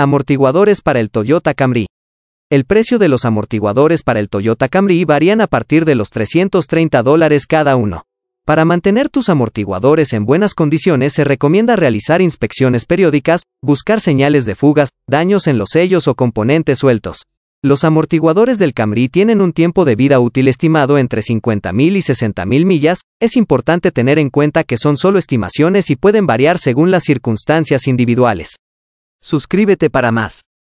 Amortiguadores para el Toyota Camry. El precio de los amortiguadores para el Toyota Camry varían a partir de los 330 dólares cada uno. Para mantener tus amortiguadores en buenas condiciones se recomienda realizar inspecciones periódicas, buscar señales de fugas, daños en los sellos o componentes sueltos. Los amortiguadores del Camry tienen un tiempo de vida útil estimado entre 50.000 y 60.000 millas, es importante tener en cuenta que son solo estimaciones y pueden variar según las circunstancias individuales. Suscríbete para más.